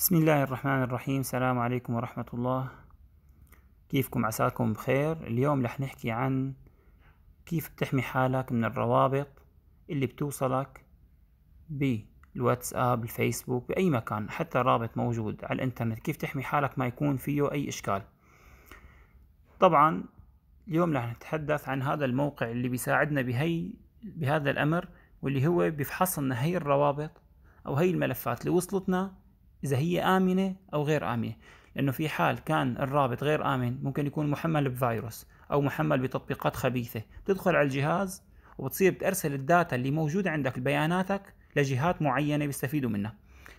بسم الله الرحمن الرحيم السلام عليكم ورحمة الله كيفكم عساكم بخير اليوم رح نحكي عن كيف بتحمي حالك من الروابط اللي بتوصلك بالواتساب الفيسبوك بأي مكان حتى رابط موجود على الانترنت كيف تحمي حالك ما يكون فيه أي إشكال طبعا اليوم رح نتحدث عن هذا الموقع اللي بيساعدنا بهي بهذا الأمر واللي هو بيفحص لنا هي الروابط أو هي الملفات اللي وصلتنا إذا هي آمنة أو غير آمنة لأنه في حال كان الرابط غير آمن ممكن يكون محمل بفيروس أو محمل بتطبيقات خبيثة بتدخل على الجهاز وبتصير بترسل الداتا اللي موجودة عندك بياناتك لجهات معينة بيستفيدوا منها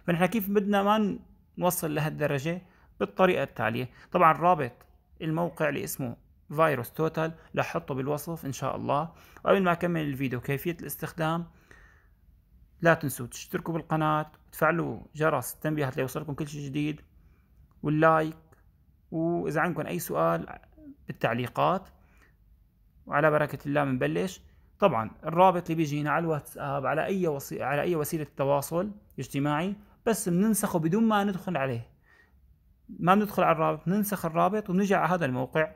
فنحن كيف بدنا ما نوصل لهالدرجة بالطريقة التالية طبعا رابط الموقع اللي اسمه فيروس توتال رح بالوصف ان شاء الله وقبل ما اكمل الفيديو كيفية الاستخدام لا تنسوا تشتركوا بالقناة وتفعلوا جرس التنبيهات ليوصلكم كل شيء جديد واللايك وإذا عندكم أي سؤال بالتعليقات وعلى بركة الله بنبلش طبعا الرابط اللي بيجينا على الواتساب على أي وسي... على أي وسيلة تواصل اجتماعي بس بننسخه بدون ما ندخل عليه ما بندخل على الرابط بننسخ الرابط وبنرجع على هذا الموقع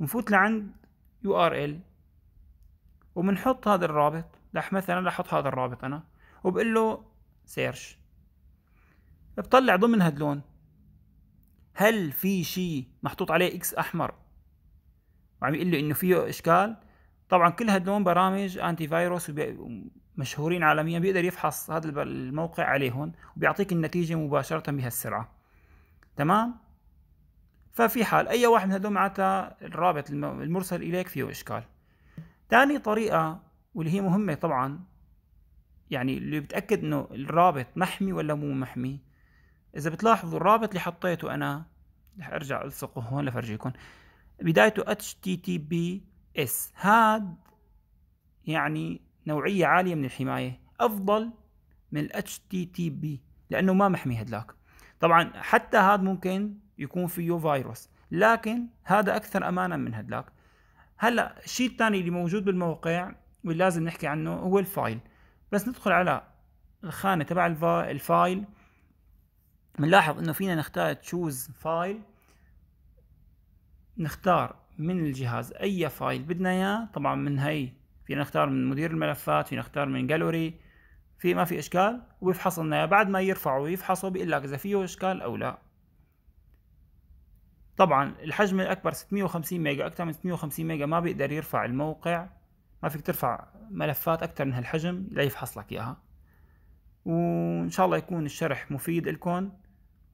ونفوت لعند يو ار ال وبنحط هذا الرابط راح مثلا راح احط هذا الرابط انا وبقول له سيرش بطلع ضمن هاد اللون هل في شيء محطوط عليه اكس احمر وعم يقول لي انه فيه اشكال طبعا كل هدول برامج انتي فايروس مشهورين عالميا بيقدر يفحص هذا الموقع عليهم وبيعطيك النتيجه مباشره بهالسرعه تمام ففي حال اي واحد من هدول معناتها الرابط المرسل اليك فيه اشكال ثاني طريقه واللي هي مهمة طبعا يعني اللي بتأكد انه الرابط محمي ولا مو محمي اذا بتلاحظوا الرابط اللي حطيته انا رح ارجع الصقه هون لفرجيكم بدايته HTTPS هاد يعني نوعية عالية من الحماية افضل من ال HTTP لانه ما محمي هدلاك طبعا حتى هاد ممكن يكون فيه فيروس لكن هذا اكثر امانا من هدلاك هلا الشيء الثاني اللي موجود بالموقع لازم نحكي عنه هو الفايل بس ندخل على الخانة تبع الفايل بنلاحظ انه فينا نختار تشوز فايل نختار من الجهاز اي فايل بدنا اياه طبعا من هي فينا نختار من مدير الملفات فينا نختار من جالوري في ما في اشكال ويفحص لنا بعد ما يرفعه ويفحصه بيقول لك اذا فيه اشكال او لا طبعا الحجم الاكبر 650 ميجا اكثر من 650 ميجا ما بيقدر يرفع الموقع فيك ترفع ملفات أكثر من هالحجم لا يفحص لك إياها وإن شاء الله يكون الشرح مفيد لكم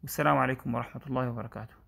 والسلام عليكم ورحمة الله وبركاته